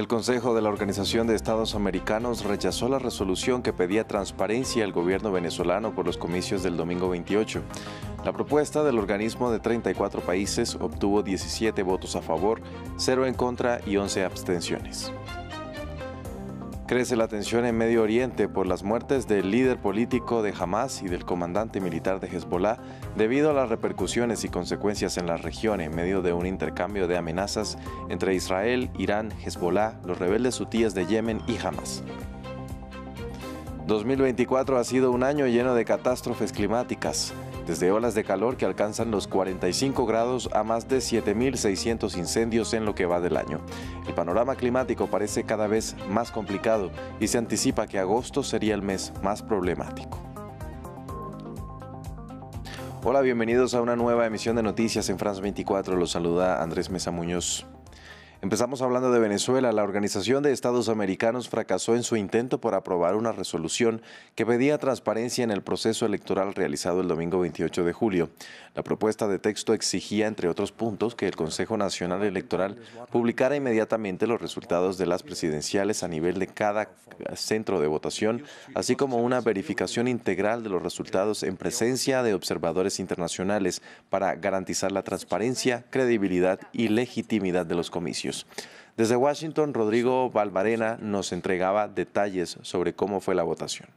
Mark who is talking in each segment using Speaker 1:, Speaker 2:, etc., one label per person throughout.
Speaker 1: El Consejo de la Organización de Estados Americanos rechazó la resolución que pedía transparencia al gobierno venezolano por los comicios del domingo 28. La propuesta del organismo de 34 países obtuvo 17 votos a favor, 0 en contra y 11 abstenciones. Crece la tensión en Medio Oriente por las muertes del líder político de Hamas y del comandante militar de Hezbollah debido a las repercusiones y consecuencias en la región en medio de un intercambio de amenazas entre Israel, Irán, Hezbollah, los rebeldes hutíes de Yemen y Hamas. 2024 ha sido un año lleno de catástrofes climáticas desde olas de calor que alcanzan los 45 grados a más de 7.600 incendios en lo que va del año. El panorama climático parece cada vez más complicado y se anticipa que agosto sería el mes más problemático. Hola, bienvenidos a una nueva emisión de noticias en France 24. Los saluda Andrés Mesa Muñoz. Empezamos hablando de Venezuela. La Organización de Estados Americanos fracasó en su intento por aprobar una resolución que pedía transparencia en el proceso electoral realizado el domingo 28 de julio. La propuesta de texto exigía, entre otros puntos, que el Consejo Nacional Electoral publicara inmediatamente los resultados de las presidenciales a nivel de cada centro de votación, así como una verificación integral de los resultados en presencia de observadores internacionales para garantizar la transparencia, credibilidad y legitimidad de los comicios. Desde Washington, Rodrigo Valvarena nos entregaba detalles sobre cómo fue la votación.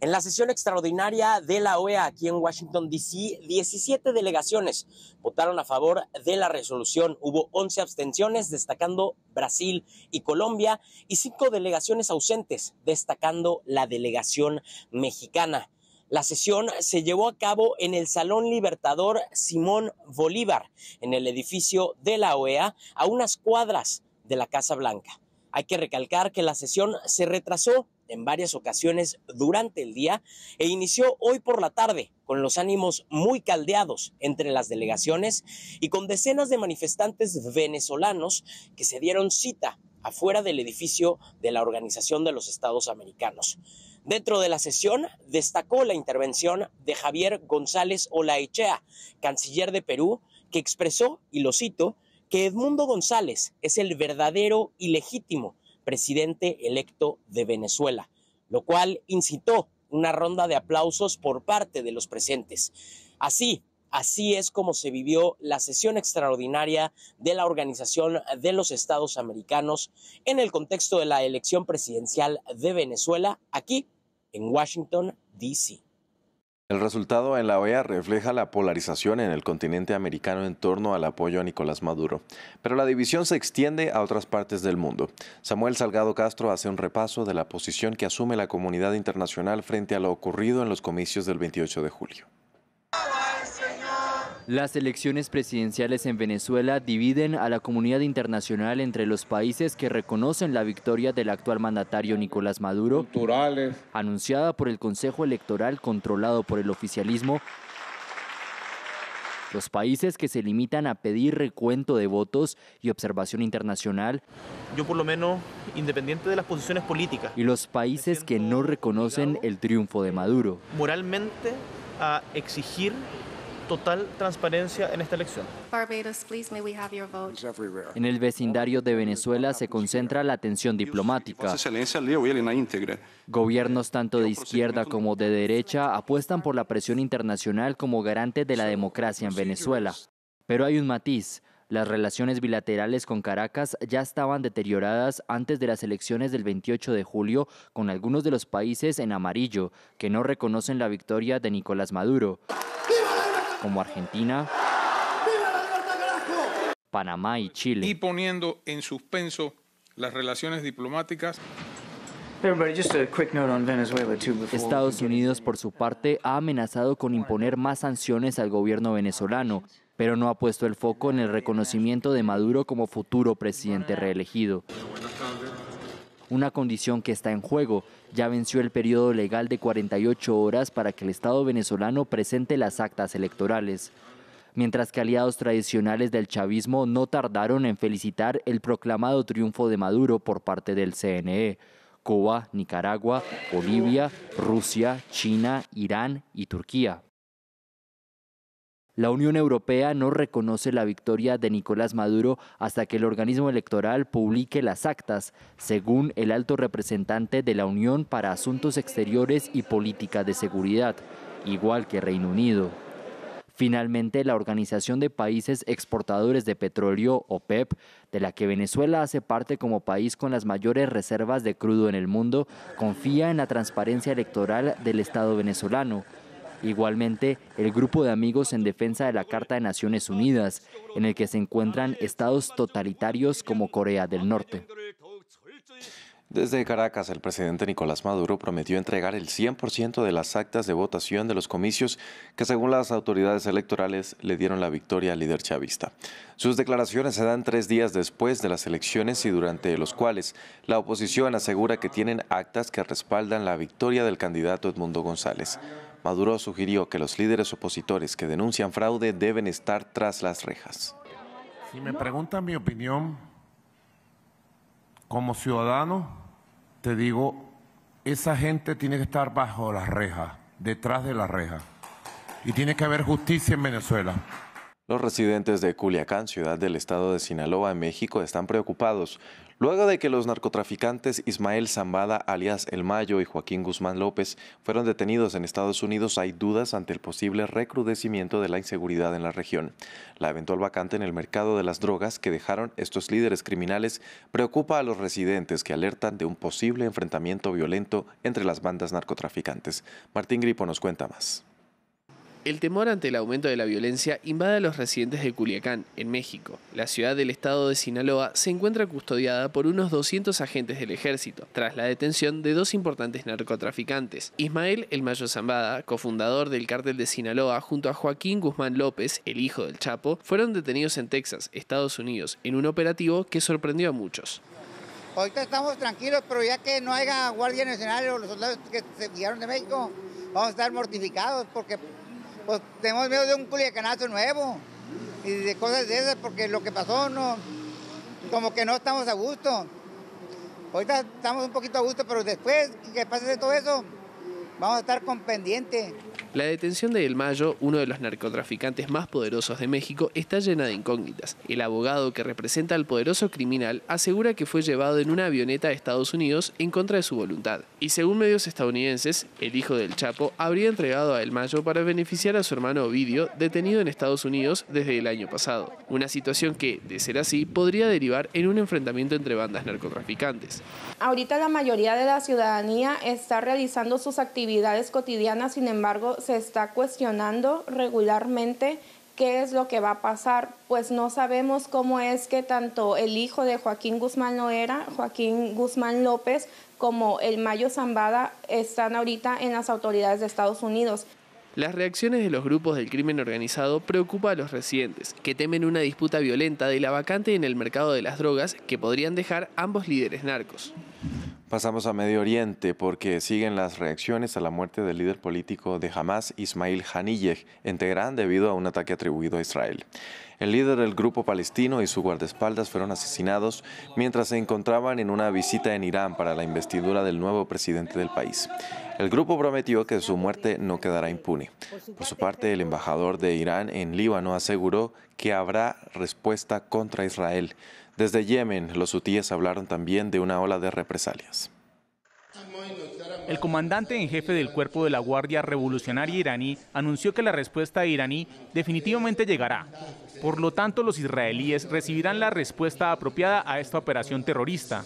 Speaker 2: En la sesión extraordinaria de la OEA aquí en Washington, D.C., 17 delegaciones votaron a favor de la resolución. Hubo 11 abstenciones, destacando Brasil y Colombia, y cinco delegaciones ausentes, destacando la delegación mexicana. La sesión se llevó a cabo en el Salón Libertador Simón Bolívar, en el edificio de la OEA, a unas cuadras de la Casa Blanca. Hay que recalcar que la sesión se retrasó en varias ocasiones durante el día e inició hoy por la tarde con los ánimos muy caldeados entre las delegaciones y con decenas de manifestantes venezolanos que se dieron cita afuera del edificio de la Organización de los Estados Americanos. Dentro de la sesión destacó la intervención de Javier González Olaechea, canciller de Perú, que expresó, y lo cito, que Edmundo González es el verdadero y legítimo presidente electo de Venezuela, lo cual incitó una ronda de aplausos por parte de los presentes. Así, así es como se vivió la sesión extraordinaria de la Organización de los Estados Americanos en el contexto de la elección presidencial de Venezuela aquí en Washington, D.C.
Speaker 1: El resultado en la OEA refleja la polarización en el continente americano en torno al apoyo a Nicolás Maduro, pero la división se extiende a otras partes del mundo. Samuel Salgado Castro hace un repaso de la posición que asume la comunidad internacional frente a lo ocurrido en los comicios del 28 de julio.
Speaker 3: Las elecciones presidenciales en Venezuela dividen a la comunidad internacional entre los países que reconocen la victoria del actual mandatario Nicolás Maduro, anunciada por el Consejo Electoral controlado por el oficialismo, los países que se limitan a pedir recuento de votos y observación internacional. Yo por lo menos,
Speaker 4: independiente de las posiciones políticas.
Speaker 3: Y los países que no reconocen el triunfo de Maduro.
Speaker 4: Moralmente a exigir total transparencia en esta
Speaker 3: elección. En el vecindario de Venezuela se concentra la atención diplomática. Gobiernos tanto de izquierda como de derecha apuestan por la presión internacional como garante de la democracia en Venezuela. Pero hay un matiz. Las relaciones bilaterales con Caracas ya estaban deterioradas antes de las elecciones del 28 de julio, con algunos de los países en amarillo, que no reconocen la victoria de Nicolás Maduro como Argentina, Panamá y Chile. Y
Speaker 4: poniendo en suspenso las relaciones diplomáticas.
Speaker 3: Estados Unidos, por su parte, ha amenazado con imponer más sanciones al gobierno venezolano, pero no ha puesto el foco en el reconocimiento de Maduro como futuro presidente reelegido una condición que está en juego. Ya venció el periodo legal de 48 horas para que el Estado venezolano presente las actas electorales. Mientras que aliados tradicionales del chavismo no tardaron en felicitar el proclamado triunfo de Maduro por parte del CNE. Cuba, Nicaragua, Bolivia, Rusia, China, Irán y Turquía. La Unión Europea no reconoce la victoria de Nicolás Maduro hasta que el organismo electoral publique las actas, según el alto representante de la Unión para Asuntos Exteriores y Política de Seguridad, igual que Reino Unido. Finalmente, la Organización de Países Exportadores de Petróleo, OPEP, e de la que Venezuela hace parte como país con las mayores reservas de crudo en el mundo, confía en la transparencia electoral del Estado venezolano Igualmente, el grupo de amigos en defensa de la Carta de Naciones Unidas, en el que se encuentran estados totalitarios como Corea del Norte.
Speaker 1: Desde Caracas, el presidente Nicolás Maduro prometió entregar el 100% de las actas de votación de los comicios que según las autoridades electorales le dieron la victoria al líder chavista. Sus declaraciones se dan tres días después de las elecciones y durante los cuales la oposición asegura que tienen actas que respaldan la victoria del candidato Edmundo González. Maduro sugirió que los líderes opositores que denuncian fraude deben estar tras las rejas. Si me preguntan mi opinión, como ciudadano, te digo, esa gente tiene que estar bajo las rejas, detrás de las rejas. Y tiene que haber justicia en Venezuela. Los residentes de Culiacán, ciudad del estado de Sinaloa, en México, están preocupados luego de que los narcotraficantes Ismael Zambada, alias El Mayo, y Joaquín Guzmán López fueron detenidos en Estados Unidos, hay dudas ante el posible recrudecimiento de la inseguridad en la región. La eventual vacante en el mercado de las drogas que dejaron estos líderes criminales preocupa a los residentes que alertan de un posible enfrentamiento violento entre las bandas narcotraficantes. Martín Gripo nos cuenta más.
Speaker 4: El temor ante el aumento de la violencia invade a los residentes de Culiacán, en México. La ciudad del estado de Sinaloa se encuentra custodiada por unos 200 agentes del ejército, tras la detención de dos importantes narcotraficantes. Ismael El Mayo Zambada, cofundador del cártel de Sinaloa, junto a Joaquín Guzmán López, el hijo del Chapo, fueron detenidos en Texas, Estados Unidos, en un operativo que sorprendió a muchos.
Speaker 2: Ahorita estamos tranquilos, pero ya que no haya Guardia Nacional o los soldados que se de México, vamos a estar mortificados porque pues tenemos miedo de un culiacanazo nuevo y de cosas de esas, porque lo que pasó no, como que no estamos a gusto. Ahorita estamos un poquito a gusto, pero después que pase todo eso, vamos a estar con pendiente.
Speaker 4: La detención de El Mayo, uno de los narcotraficantes más poderosos de México, está llena de incógnitas. El abogado que representa al poderoso criminal asegura que fue llevado en una avioneta a Estados Unidos en contra de su voluntad. Y según medios estadounidenses, el hijo del Chapo habría entregado a El Mayo para beneficiar a su hermano Ovidio, detenido en Estados Unidos desde el año pasado. Una situación que, de ser así, podría derivar en un enfrentamiento entre bandas narcotraficantes.
Speaker 5: Ahorita la mayoría de la ciudadanía está realizando sus actividades cotidianas, sin embargo, se está cuestionando regularmente qué es lo que va a pasar, pues no sabemos cómo es que tanto el hijo de Joaquín Guzmán Loera, Joaquín Guzmán López, como el Mayo Zambada están ahorita en las autoridades de Estados Unidos.
Speaker 4: Las reacciones de los grupos del crimen organizado preocupan a los residentes, que temen una disputa violenta de la vacante en el mercado de las drogas que podrían dejar ambos líderes narcos.
Speaker 1: Pasamos a Medio Oriente porque siguen las reacciones a la muerte del líder político de Hamas, Ismail Haniyeh, en Teherán debido a un ataque atribuido a Israel. El líder del grupo palestino y su guardaespaldas fueron asesinados mientras se encontraban en una visita en Irán para la investidura del nuevo presidente del país. El grupo prometió que su muerte no quedará impune. Por su parte, el embajador de Irán en Líbano aseguró que habrá respuesta contra Israel. Desde Yemen, los hutíes hablaron también de una ola de represalias.
Speaker 4: El comandante en jefe del cuerpo de la Guardia Revolucionaria iraní anunció que la respuesta iraní definitivamente llegará. Por lo tanto, los israelíes recibirán la respuesta apropiada a esta operación terrorista.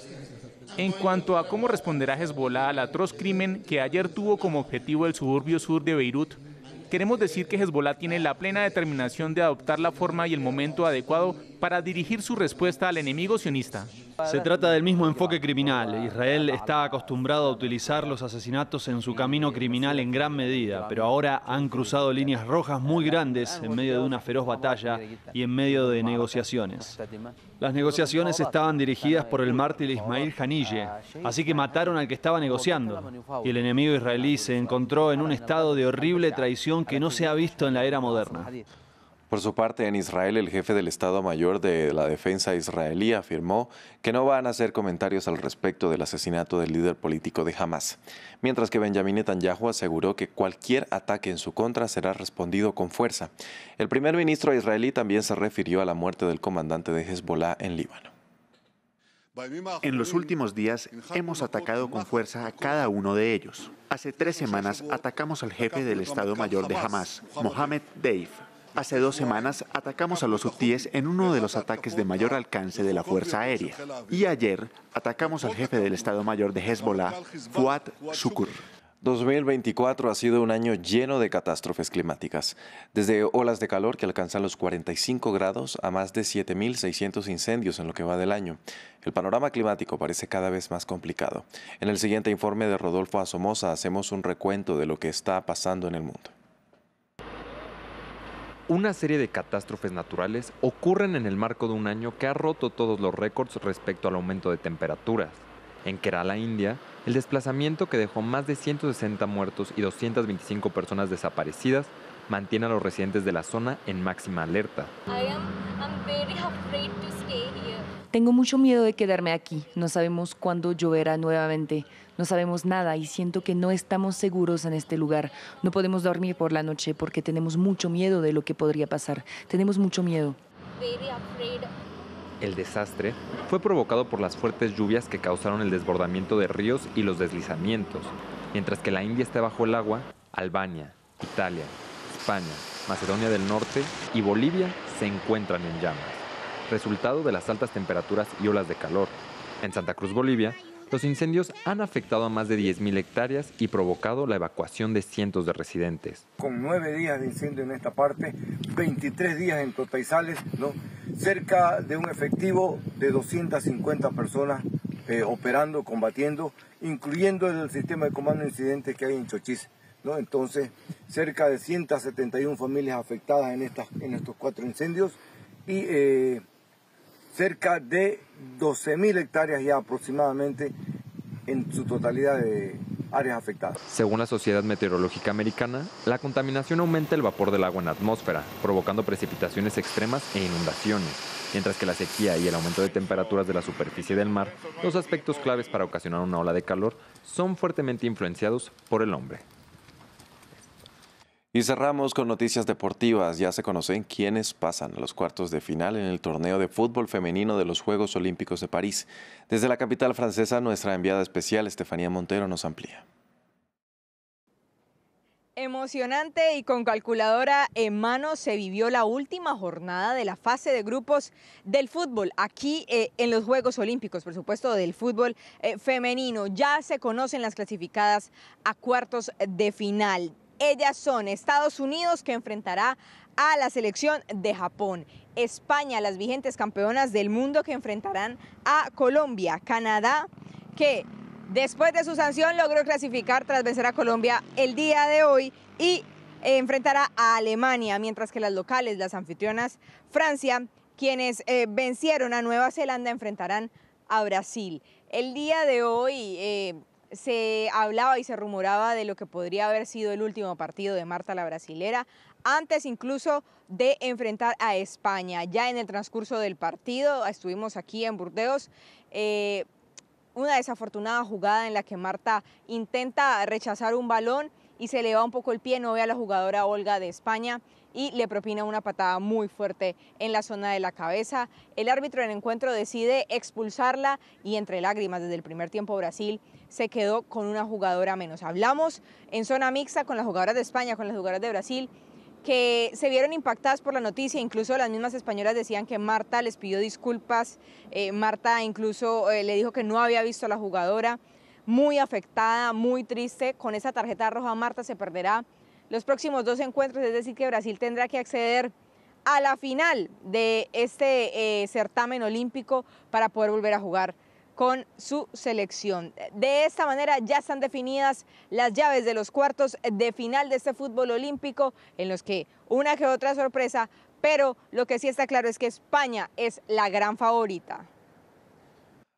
Speaker 4: En cuanto a cómo responderá Hezbollah al atroz crimen que ayer tuvo como objetivo el suburbio sur de Beirut, queremos decir que Hezbollah tiene la plena determinación de adoptar la forma y el momento adecuado para dirigir su respuesta al enemigo sionista. Se trata del mismo enfoque criminal. Israel está acostumbrado a utilizar los asesinatos en su camino criminal en gran medida, pero ahora han cruzado líneas rojas muy grandes en medio de una feroz batalla y en medio de negociaciones. Las negociaciones estaban dirigidas por el mártir Ismail Janille, así que mataron al que estaba negociando. Y el enemigo israelí se encontró en un estado de horrible traición que no se ha visto en la era moderna.
Speaker 1: Por su parte, en Israel, el jefe del Estado Mayor de la Defensa israelí afirmó que no van a hacer comentarios al respecto del asesinato del líder político de Hamas, mientras que Benjamin Netanyahu aseguró que cualquier ataque en su contra será respondido con fuerza. El primer ministro israelí también se refirió a la muerte del comandante de Hezbollah en Líbano.
Speaker 6: En los últimos días hemos atacado con fuerza a cada uno de ellos. Hace tres semanas atacamos al jefe del Estado Mayor de Hamas, Mohamed Deif, Hace dos semanas atacamos a los hutíes en uno de los ataques de mayor alcance de la Fuerza Aérea. Y ayer atacamos
Speaker 1: al jefe del Estado Mayor de Hezbollah, Fuad Sukur. 2024 ha sido un año lleno de catástrofes climáticas, desde olas de calor que alcanzan los 45 grados a más de 7.600 incendios en lo que va del año. El panorama climático parece cada vez más complicado. En el siguiente informe de Rodolfo Asomosa hacemos un recuento de lo que está pasando en el mundo. Una serie de
Speaker 6: catástrofes naturales ocurren en el marco de un año que ha roto todos los récords respecto al aumento de temperaturas. En Kerala, India, el desplazamiento que dejó más de 160 muertos y 225 personas desaparecidas mantiene a los residentes de la zona en máxima alerta.
Speaker 5: Tengo mucho miedo de quedarme aquí. No sabemos cuándo lloverá nuevamente. No sabemos nada y siento que no estamos seguros en este lugar. No podemos dormir por la noche porque tenemos mucho miedo de lo que podría pasar. Tenemos mucho miedo.
Speaker 6: El desastre fue provocado por las fuertes lluvias que causaron el desbordamiento de ríos y los deslizamientos. Mientras que la India está bajo el agua, Albania, Italia, España, Macedonia del Norte y Bolivia se encuentran en llamas resultado de las altas temperaturas y olas de calor. En Santa Cruz, Bolivia, los incendios han afectado a más de 10.000 hectáreas y provocado la evacuación de cientos de residentes.
Speaker 1: Con nueve días de incendio en esta parte, 23 días en Totaizales, ¿no? cerca de un efectivo de 250 personas eh, operando, combatiendo, incluyendo el sistema de comando incidente que hay en Chochis. ¿no? Entonces, cerca de 171 familias afectadas en, estas, en estos cuatro incendios y eh, cerca de 12.000 hectáreas ya aproximadamente en su totalidad de áreas afectadas.
Speaker 6: Según la Sociedad Meteorológica Americana, la contaminación aumenta el vapor del agua en la atmósfera, provocando precipitaciones extremas e inundaciones, mientras que la sequía y el aumento de temperaturas de la superficie del mar, dos aspectos
Speaker 1: claves para ocasionar una ola de calor, son fuertemente influenciados por el hombre. Y cerramos con noticias deportivas. Ya se conocen quiénes pasan a los cuartos de final en el torneo de fútbol femenino de los Juegos Olímpicos de París. Desde la capital francesa, nuestra enviada especial, Estefanía Montero, nos amplía.
Speaker 5: Emocionante y con calculadora en mano se vivió la última jornada de la fase de grupos del fútbol aquí eh, en los Juegos Olímpicos, por supuesto del fútbol eh, femenino. Ya se conocen las clasificadas a cuartos de final. Ellas son Estados Unidos que enfrentará a la selección de Japón, España, las vigentes campeonas del mundo que enfrentarán a Colombia, Canadá que después de su sanción logró clasificar tras vencer a Colombia el día de hoy y eh, enfrentará a Alemania, mientras que las locales, las anfitrionas, Francia, quienes eh, vencieron a Nueva Zelanda, enfrentarán a Brasil. El día de hoy eh, se hablaba y se rumoraba de lo que podría haber sido el último partido de Marta la Brasilera, antes incluso de enfrentar a España. Ya en el transcurso del partido, estuvimos aquí en Burdeos. Eh, una desafortunada jugada en la que Marta intenta rechazar un balón y se le va un poco el pie, no ve a la jugadora Olga de España y le propina una patada muy fuerte en la zona de la cabeza. El árbitro del encuentro decide expulsarla y entre lágrimas desde el primer tiempo Brasil se quedó con una jugadora menos. Hablamos en zona mixta con las jugadoras de España, con las jugadoras de Brasil que se vieron impactadas por la noticia, incluso las mismas españolas decían que Marta les pidió disculpas, eh, Marta incluso eh, le dijo que no había visto a la jugadora, muy afectada, muy triste, con esa tarjeta roja Marta se perderá los próximos dos encuentros, es decir, que Brasil tendrá que acceder a la final de este eh, certamen olímpico para poder volver a jugar con su selección. De esta manera ya están definidas las llaves de los cuartos de final de este fútbol olímpico, en los que una que otra sorpresa, pero lo que sí está claro es que España es la gran favorita.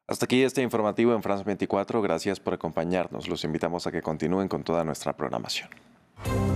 Speaker 1: Hasta aquí este informativo en France 24. Gracias por acompañarnos. Los invitamos a que continúen con toda nuestra programación.